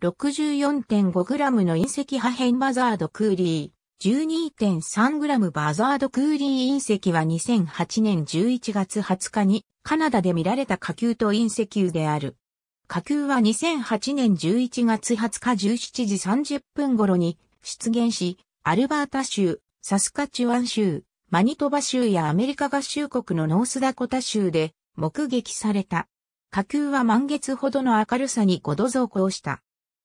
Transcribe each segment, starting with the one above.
64.5g の隕石破片バザードクーリー、12.3g バザードクーリー隕石は2008年11月20日にカナダで見られた火球と隕石油である。火球は2008年11月20日17時30分頃に出現し、アルバータ州、サスカチュワン州、マニトバ州やアメリカ合衆国のノースダコタ州で目撃された。火球は満月ほどの明るさに5度増高した。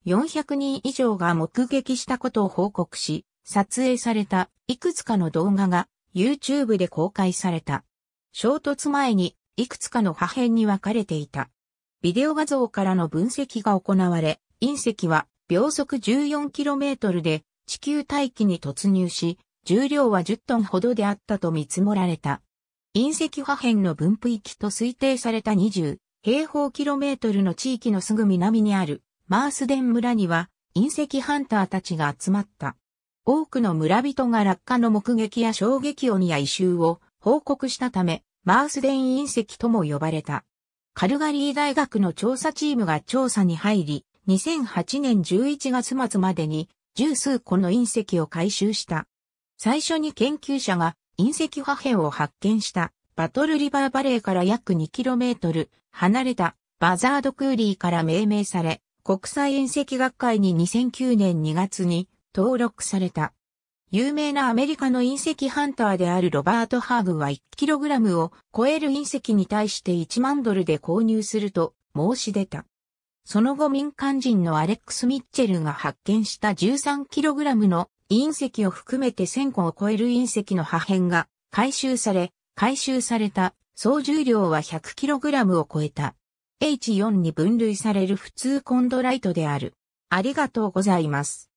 400人以上が目撃したことを報告し、撮影されたいくつかの動画が YouTube で公開された。衝突前にいくつかの破片に分かれていた。ビデオ画像からの分析が行われ、隕石は秒速 14km で地球大気に突入し、重量は10トンほどであったと見積もられた。隕石破片の分布域と推定された20平方キロメートルの地域のすぐ南にあるマースデン村には隕石ハンターたちが集まった。多くの村人が落下の目撃や衝撃音や異臭を報告したため、マースデン隕石とも呼ばれた。カルガリー大学の調査チームが調査に入り、2008年11月末までに十数個の隕石を回収した。最初に研究者が隕石破片を発見したバトルリバーバレーから約 2km 離れたバザードクーリーから命名され、国際遠赤学会に2009年2月に登録された。有名なアメリカの隕石ハンターであるロバート・ハーグは 1kg を超える隕石に対して1万ドルで購入すると申し出た。その後民間人のアレックス・ミッチェルが発見した 13kg の隕石を含めて1000個を超える隕石の破片が回収され、回収された総重量は 100kg を超えた。H4 に分類される普通コンドライトである。ありがとうございます。